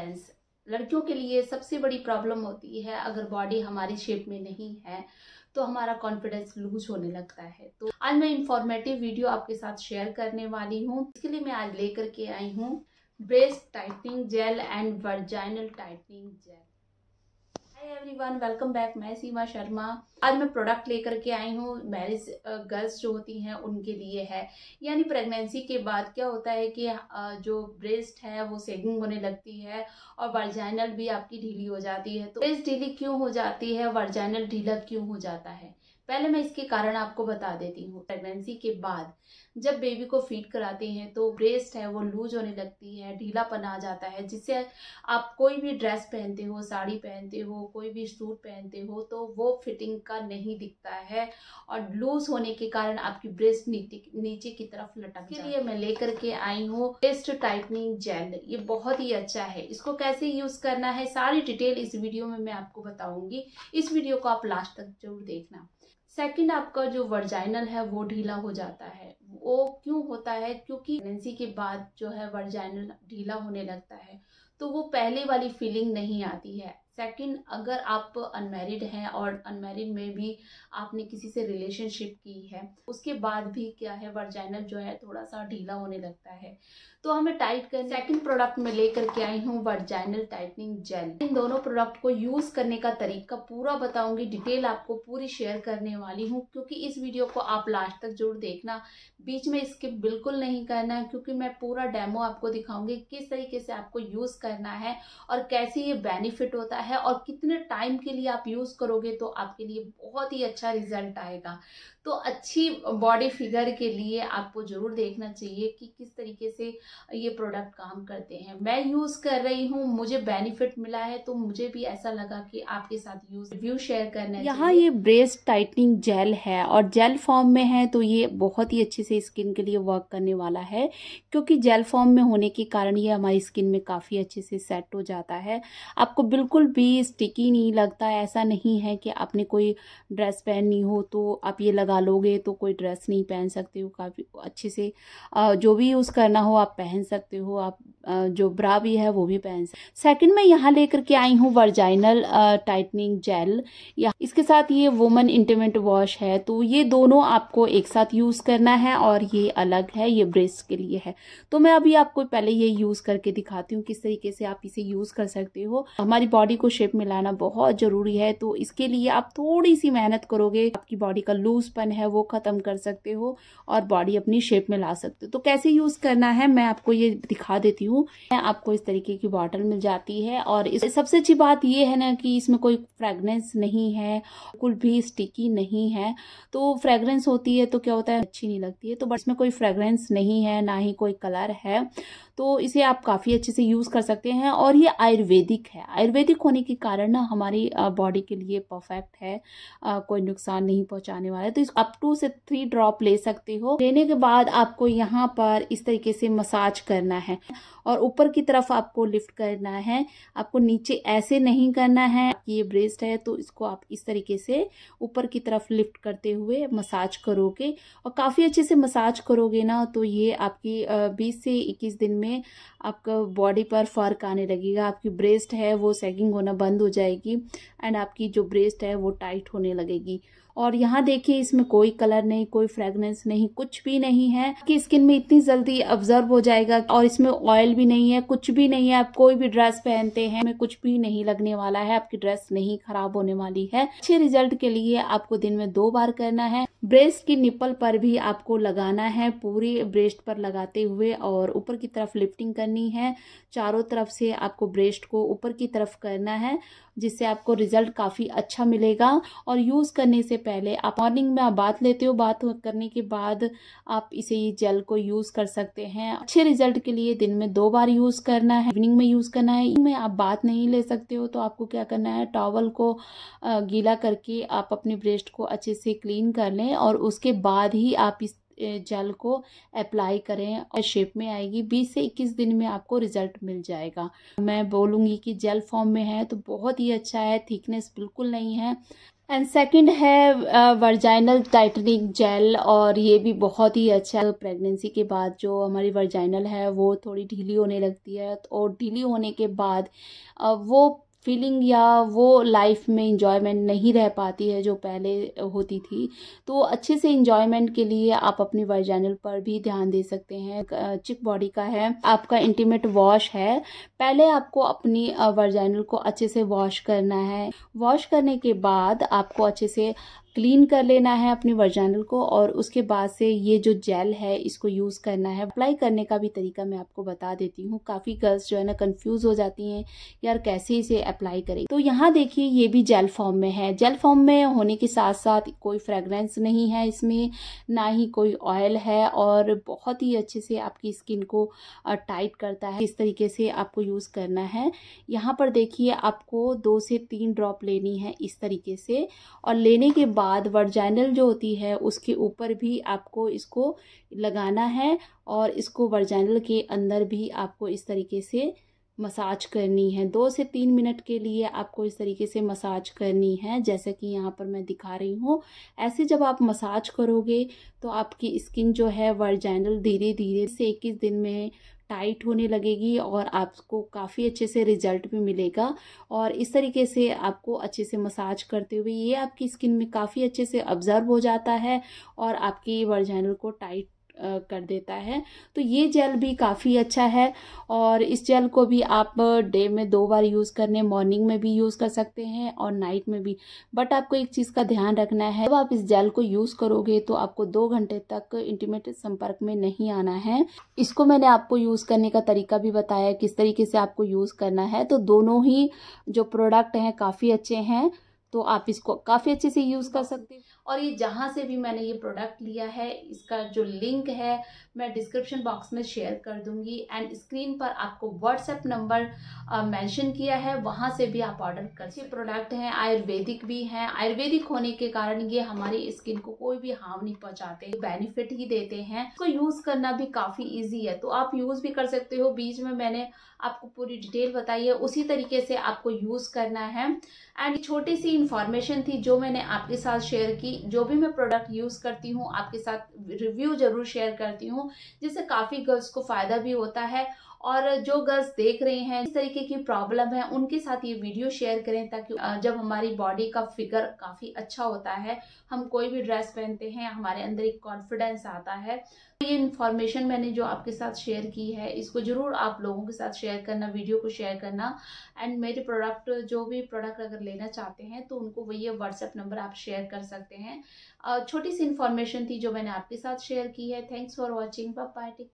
friends लड़कियों के लिए सबसे बड़ी प्रॉब्लम होती है अगर बॉडी हमारी शेप में नहीं है तो हमारा कॉन्फिडेंस लूज होने लगता है तो आज मैं इंफॉर्मेटिव वीडियो आपके साथ शेयर करने वाली हूँ इसके लिए मैं आज लेकर के आई हूँ breast tightening gel and vaginal tightening gel hi everyone welcome back मैं सीमा शर्मा आज मैं प्रोडक्ट लेकर के आई हूँ मैरिज गर्ल्स जो होती हैं उनके लिए है यानी प्रेगनेंसी के बाद क्या होता है कि जो ब्रेस्ट है वो सेगिंग होने लगती है और वर्जाइनल भी आपकी ढीली हो जाती है तो ब्रेस्ट ढीली क्यों हो जाती है वर्जाइनल ढीला क्यों हो जाता है पहले मैं इसके कारण आपको बता देती हूँ प्रेगनेंसी के बाद जब बेबी को फीड कराते हैं तो ब्रेस्ट है वो लूज होने लगती है ढीलापन आ जाता है जिससे आप कोई भी ड्रेस पहनते हो साड़ी पहनते हो कोई भी सूट पहनते हो तो वो फिटिंग का नहीं दिखता है और लूज होने के कारण आपकी ब्रेस्ट नीचे की तरफ लटक के लिए मैं लेकर के आई हूँ ब्रेस्ट टाइटनिंग जेल ये बहुत ही अच्छा है इसको कैसे यूज करना है सारी डिटेल इस वीडियो में मैं आपको बताऊंगी इस वीडियो को आप लास्ट तक जरूर देखना सेकंड आपका जो वर्जाइनल है वो ढीला हो जाता है वो क्यों होता है क्योंकि प्रेगनेंसी के बाद जो है वर्जाइनल ढीला होने लगता है तो वो पहले वाली फीलिंग नहीं आती है सेकंड अगर आप अनमेरिड हैं और अनमेरिड में भी आपने किसी से रिलेशनशिप की है उसके बाद भी क्या है वर्जाइनल जो है थोड़ा सा ढीला होने लगता है तो हमें टाइट कर सेकंड प्रोडक्ट में लेकर के आई हूँ वर्जाइनल टाइटनिंग जेल इन दोनों प्रोडक्ट को यूज़ करने का तरीका पूरा बताऊंगी डिटेल आपको पूरी शेयर करने वाली हूँ क्योंकि इस वीडियो को आप लास्ट तक जरूर देखना बीच में स्किप बिल्कुल नहीं करना है क्योंकि मैं पूरा डेमो आपको दिखाऊंगी किस तरीके से आपको यूज़ करना है और कैसे ये बेनिफिट होता है है और कितने टाइम के लिए आप यूज़ करोगे तो आपके लिए बहुत ही अच्छा रिजल्ट आएगा तो अच्छी बॉडी फिगर के लिए आपको ज़रूर देखना चाहिए कि किस तरीके से ये प्रोडक्ट काम करते हैं मैं यूज़ कर रही हूँ मुझे बेनिफिट मिला है तो मुझे भी ऐसा लगा कि आपके साथ यूज़ रिव्यू शेयर करना यहाँ ये ब्रेस्ट टाइटनिंग जेल है और जेल फॉर्म में है तो ये बहुत ही अच्छे से स्किन के लिए वर्क करने वाला है क्योंकि जेल फॉर्म में होने के कारण ये हमारी स्किन में काफ़ी अच्छे से सेट हो जाता है आपको बिल्कुल भी स्टिकी नहीं लगता ऐसा नहीं है कि आपने कोई ड्रेस पहननी हो तो आप ये लगा लोगे तो कोई ड्रेस नहीं पहन सकते हो काफ़ी अच्छे से जो भी यूज़ करना हो आप पहन सकते हो आप जो ब्रा भी है वो भी पहन सकते सेकंड मैं यहाँ लेकर के आई हूँ वर्जाइनल टाइटनिंग जेल या इसके साथ ये वुमन इंटीमेट वॉश है तो ये दोनों आपको एक साथ यूज़ करना है और ये अलग है ये ब्रेस्ट के लिए है तो मैं अभी आपको पहले ये यूज़ करके दिखाती हूँ किस तरीके से आप इसे यूज़ कर सकते हो हमारी बॉडी को शेप मिलाना बहुत ज़रूरी है तो इसके लिए आप थोड़ी सी मेहनत करोगे आपकी बॉडी का लूजपन है वो ख़त्म कर सकते हो और बॉडी अपनी शेप में ला सकते हो तो कैसे यूज़ करना है मैं आपको ये दिखा देती हूँ हूँ आपको इस तरीके की बॉटल मिल जाती है और इस सबसे अच्छी बात यह है ना कि इसमें कोई फ्रेगरेंस नहीं है बिल्कुल भी स्टिकी नहीं है तो फ्रेगरेंस होती है तो क्या होता है अच्छी नहीं लगती है तो बट इसमें कोई फ्रेगरेंस नहीं है ना ही कोई कलर है तो इसे आप काफ़ी अच्छे से यूज़ कर सकते हैं और ये आयुर्वेदिक है आयुर्वेदिक होने के कारण ना हमारी बॉडी के लिए परफेक्ट है आ, कोई नुकसान नहीं पहुंचाने वाला है तो इस अप टू से थ्री ड्रॉप ले सकते हो लेने के बाद आपको यहाँ पर इस तरीके से मसाज करना है और ऊपर की तरफ आपको लिफ्ट करना है आपको नीचे ऐसे नहीं करना है कि ये ब्रेस्ट है तो इसको आप इस तरीके से ऊपर की तरफ लिफ्ट करते हुए मसाज करोगे और काफ़ी अच्छे से मसाज करोगे ना तो ये आपकी बीस से इक्कीस दिन में में आपका बॉडी पर फर्क आने लगेगा आपकी ब्रेस्ट है वो सेगिंग होना बंद हो जाएगी एंड आपकी जो ब्रेस्ट है वो टाइट होने लगेगी और यहाँ देखिए इसमें कोई कलर नहीं कोई फ्रेगनेंस नहीं कुछ भी नहीं है कि स्किन में इतनी जल्दी ऑब्जर्व हो जाएगा और इसमें ऑयल भी नहीं है कुछ भी नहीं है आप कोई भी ड्रेस पहनते हैं में कुछ भी नहीं लगने वाला है आपकी ड्रेस नहीं खराब होने वाली है अच्छे रिजल्ट के लिए आपको दिन में दो बार करना है ब्रेस्ट की निपल पर भी आपको लगाना है पूरी ब्रेस्ट पर लगाते हुए और ऊपर की तरफ लिफ्टिंग करनी है चारों तरफ से आपको ब्रेस्ट को ऊपर की तरफ करना है जिससे आपको रिजल्ट काफ़ी अच्छा मिलेगा और यूज़ करने से पहले आप मॉर्निंग में आप बात लेते हो बात करने के बाद आप इसे ये जेल को यूज़ कर सकते हैं अच्छे रिजल्ट के लिए दिन में दो बार यूज़ करना है इवनिंग में यूज़ करना है में आप बात नहीं ले सकते हो तो आपको क्या करना है टॉवल को गीला करके आप अपने ब्रेस्ट को अच्छे से क्लीन कर लें और उसके बाद ही आप इस जेल को अप्लाई करें और शेप में आएगी 20 से 21 दिन में आपको रिजल्ट मिल जाएगा मैं बोलूँगी कि जेल फॉर्म में है तो बहुत ही अच्छा है थिकनेस बिल्कुल नहीं है एंड सेकंड है वर्जाइनल टाइटनिक जेल और ये भी बहुत ही अच्छा है प्रेगनेंसी के बाद जो हमारी वर्जाइनल है वो थोड़ी ढीली होने लगती है और ढीली होने के बाद uh, वो फीलिंग या वो लाइफ में इंजॉयमेंट नहीं रह पाती है जो पहले होती थी तो अच्छे से इंजॉयमेंट के लिए आप अपनी वर्जैनल पर भी ध्यान दे सकते हैं चिक बॉडी का है आपका इंटीमेट वॉश है पहले आपको अपनी वर्जैनल को अच्छे से वॉश करना है वॉश करने के बाद आपको अच्छे से क्लीन कर लेना है अपने वर्जनल को और उसके बाद से ये जो जेल है इसको यूज़ करना है अप्लाई करने का भी तरीका मैं आपको बता देती हूँ काफ़ी गर्ल्स जो है ना कंफ्यूज हो जाती हैं यार कैसे इसे अप्लाई करें तो यहाँ देखिए ये भी जेल फॉर्म में है जेल फॉर्म में होने के साथ साथ कोई फ्रेगरेंस नहीं है इसमें ना ही कोई ऑयल है और बहुत ही अच्छे से आपकी स्किन को टाइट करता है इस तरीके से आपको यूज़ करना है यहाँ पर देखिए आपको दो से तीन ड्रॉप लेनी है इस तरीके से और लेने के बाद वर्जाइनल जो होती है उसके ऊपर भी आपको इसको लगाना है और इसको वर्जाइनल के अंदर भी आपको इस तरीके से मसाज करनी है दो से तीन मिनट के लिए आपको इस तरीके से मसाज करनी है जैसे कि यहाँ पर मैं दिखा रही हूँ ऐसे जब आप मसाज करोगे तो आपकी स्किन जो है वर्जैनल धीरे धीरे से इक्कीस दिन में टाइट होने लगेगी और आपको काफ़ी अच्छे से रिजल्ट भी मिलेगा और इस तरीके से आपको अच्छे से मसाज करते हुए ये आपकी स्किन में काफ़ी अच्छे से ऑब्जर्व हो जाता है और आपकी वर्जैनल को टाइट कर देता है तो ये जेल भी काफ़ी अच्छा है और इस जेल को भी आप डे में दो बार यूज़ करने मॉर्निंग में भी यूज़ कर सकते हैं और नाइट में भी बट आपको एक चीज़ का ध्यान रखना है जब आप इस जेल को यूज़ करोगे तो आपको दो घंटे तक इंटीमेट संपर्क में नहीं आना है इसको मैंने आपको यूज़ करने का तरीका भी बताया किस तरीके से आपको यूज़ करना है तो दोनों ही जो प्रोडक्ट हैं काफ़ी अच्छे हैं तो आप इसको काफ़ी अच्छे से यूज़ कर सकते हैं और ये जहाँ से भी मैंने ये प्रोडक्ट लिया है इसका जो लिंक है मैं डिस्क्रिप्शन बॉक्स में शेयर कर दूंगी एंड स्क्रीन पर आपको व्हाट्सएप नंबर मेंशन किया है वहाँ से भी आप ऑर्डर कर सकते प्रोडक्ट हैं आयुर्वेदिक भी हैं आयुर्वेदिक होने के कारण ये हमारी स्किन को कोई भी हार्म नहीं पहुँचाते बेनिफिट ही देते हैं इसको यूज़ करना भी काफ़ी ईजी है तो आप यूज़ भी कर सकते हो बीच में मैंने आपको पूरी डिटेल बताई है उसी तरीके से आपको यूज़ करना है एंड छोटी सी इन्फॉर्मेशन थी जो मैंने आपके साथ शेयर की जो भी मैं प्रोडक्ट यूज़ करती हूँ आपके साथ रिव्यू जरूर शेयर करती हूँ जिससे काफ़ी गर्ल्स को फ़ायदा भी होता है और जो गर्ल्स देख रहे हैं इस तरीके की प्रॉब्लम है उनके साथ ये वीडियो शेयर करें ताकि जब हमारी बॉडी का फिगर काफ़ी अच्छा होता है हम कोई भी ड्रेस पहनते हैं हमारे अंदर एक कॉन्फिडेंस आता है तो ये इन्फॉर्मेशन मैंने जो आपके साथ शेयर की है इसको ज़रूर आप लोगों के साथ शेयर करना वीडियो को शेयर करना एंड मेरे प्रोडक्ट जो भी प्रोडक्ट अगर लेना चाहते हैं तो उनको वही व्हाट्सएप नंबर आप शेयर कर सकते हैं हैं छोटी सी इन्फॉर्मेशन थी जो मैंने आपके साथ शेयर की है thanks for watching bye take